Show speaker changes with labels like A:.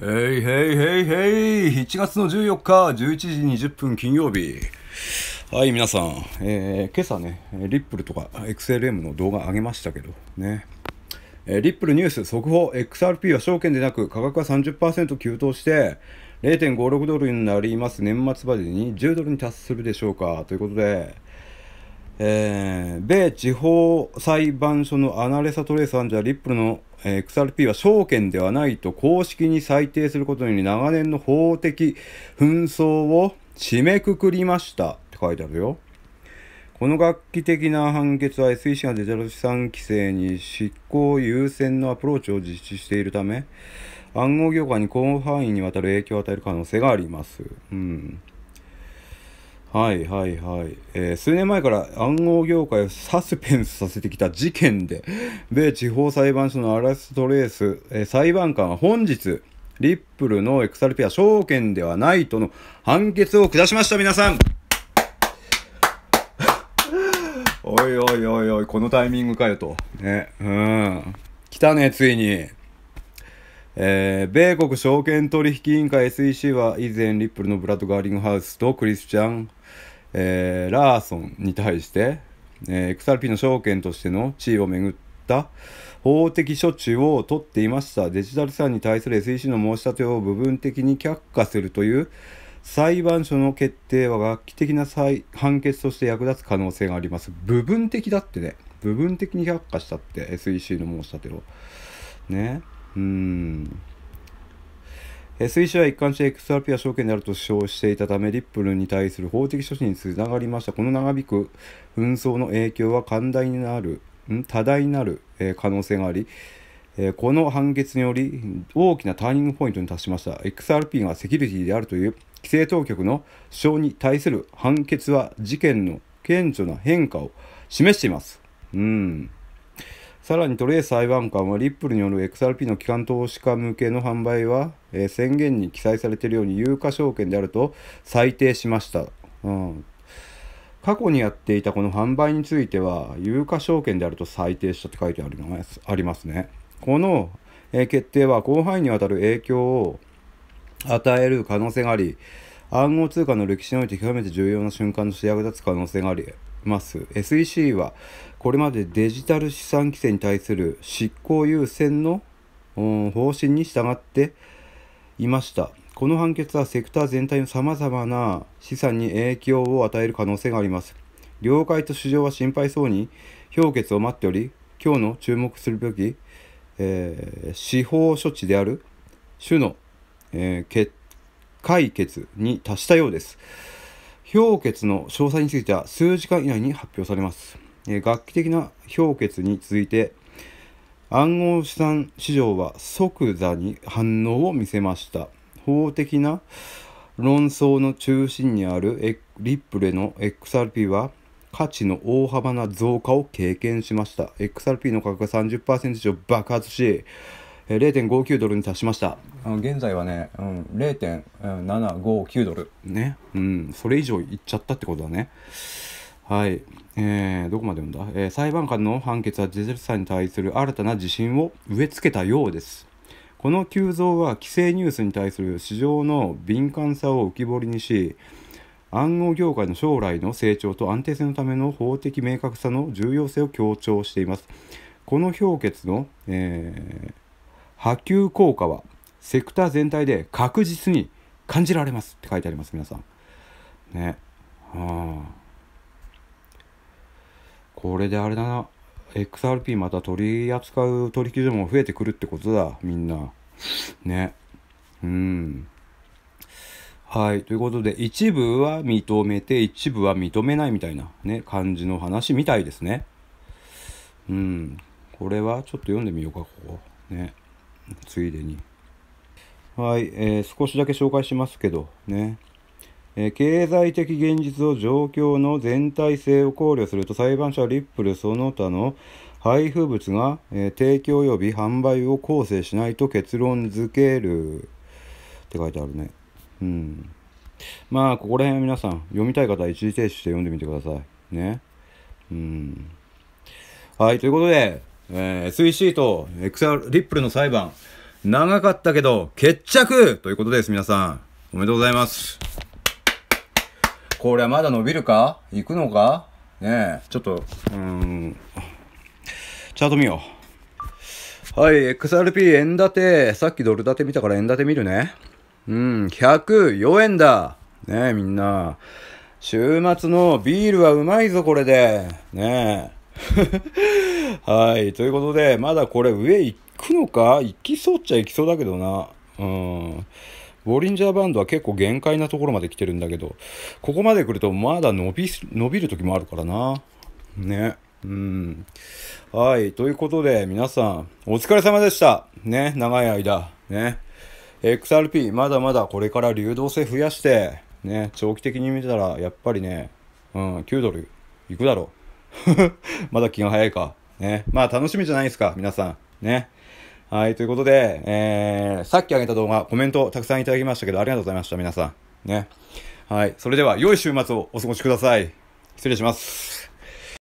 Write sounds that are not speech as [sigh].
A: ヘいへいへいへい1月の14日11時20分金曜日はい皆さん、えー、今朝ねリップルとか XLM の動画上げましたけどね、えー、リップルニュース速報 XRP は証券でなく価格は30%急騰して0.56ドルになります年末までに10ドルに達するでしょうかということでえー、米地方裁判所のアナレサ・トレーサーじゃリップルのえー、XRP は証券ではないと公式に裁定することにより長年の法的紛争を締めくくりましたって書いてあるよ。この画期的な判決は SEC がデジタル資産規制に執行優先のアプローチを実施しているため、暗号業界に広範囲にわたる影響を与える可能性があります。うん。はいはいはい、えー、数年前から暗号業界をサスペンスさせてきた事件で米地方裁判所のアラストレース、えー、裁判官は本日リップルの XRP は証券ではないとの判決を下しました皆さん [laughs] おいおいおいおいこのタイミングかよとねうん来たねついにえー、米国証券取引委員会 SEC は以前リップルのブラッド・ガーリングハウスとクリスチャンえー、ラーソンに対して、えー、XRP の証券としての地位をめぐった法的処置を取っていましたデジタル資産に対する SEC の申し立てを部分的に却下するという裁判所の決定は画期的な判決として役立つ可能性があります。部分的だってね、部分的に却下したって SEC の申し立てを。ね。うん。推奨は一貫して XRP は証券であると主張していたため、リップルに対する法的処置につながりました。この長引く紛争の影響は寛大になる、多大なる可能性があり、この判決により大きなターニングポイントに達しました。XRP がセキュリティであるという規制当局の主張に対する判決は事件の顕著な変化を示しています。うんさらにトレー裁判官はリップルによる XRP の機関投資家向けの販売は、えー、宣言に記載されているように有価証券であると裁定しました、うん、過去にやっていたこの販売については有価証券であると裁定したって書いてありますありますねこの、え決定は広範囲にわたる影響を与える可能性があり暗号通貨の歴史において極めて重要な瞬間の主役立つ可能性があります SEC はこれまでデジタル資産規制に対する執行優先の方針に従っていましたこの判決はセクター全体のさまざまな資産に影響を与える可能性があります業界と市場は心配そうに評決を待っており今日の注目するべき、えー、司法処置である種の、えー、解決に達したようです。氷結の詳細については数時間以内に発表されます。えー、楽器的な氷結に続いて、暗号資産市場は即座に反応を見せました。法的な論争の中心にあるリップレの XRP は価値の大幅な増加を経験しました。XRP の価格が30%以上爆発し、0.59ドルに達しました現在はね、うん、0.759ドルねうんそれ以上いっちゃったってことだねはい、えー、どこまで読んだ、えー、裁判官の判決はジェルさんに対する新たな自信を植え付けたようですこの急増は規制ニュースに対する市場の敏感さを浮き彫りにし暗号業界の将来の成長と安定性のための法的明確さの重要性を強調していますこの評決の、えー波及効果はセクター全体で確実に感じられますって書いてあります皆さん。ね。はあ。これであれだな XRP また取り扱う取引所も増えてくるってことだみんな。ね。うん。はい。ということで、一部は認めて、一部は認めないみたいなね、感じの話みたいですね。うん。これはちょっと読んでみようか、ここ。ね。ついでにはい、えー、少しだけ紹介しますけどね、え経済的現実を状況の全体性を考慮すると裁判所はリップルその他の配布物が、えー、提供及び販売を構成しないと結論付けるって書いてあるねうんまあここら辺は皆さん読みたい方は一時停止して読んでみてくださいねうんはいということでえー、SEC とエクサリップルの裁判、長かったけど、決着ということです、皆さん。おめでとうございます。これはまだ伸びるか行くのかねえ、ちょっと、うん、チャート見よう。はい、XRP 円建て、さっきドル建て見たから円建て見るね。うん、104円だ。ねえ、みんな。週末のビールはうまいぞ、これで。ねえ。はい。ということで、まだこれ上行くのか行きそうっちゃ行きそうだけどな。うん。ボリンジャーバンドは結構限界なところまで来てるんだけど、ここまで来るとまだ伸び、伸びる時もあるからな。ね。うん。はい。ということで、皆さん、お疲れ様でした。ね。長い間。ね。XRP、まだまだこれから流動性増やして、ね。長期的に見てたら、やっぱりね、うん、9ドル行くだろう。[laughs] まだ気が早いか。ね。まあ楽しみじゃないですか、皆さん。ね。はい、ということで、えー、さっき上げた動画、コメントたくさんいただきましたけど、ありがとうございました、皆さん。ね。はい、それでは、良い週末をお過ごしください。失礼します。